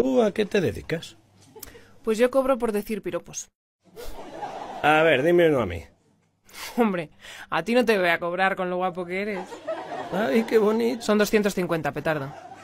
¿Tú a qué te dedicas? Pues yo cobro por decir piropos. A ver, dime uno a mí. Hombre, a ti no te voy a cobrar con lo guapo que eres. Ay, qué bonito. Son 250, petardo.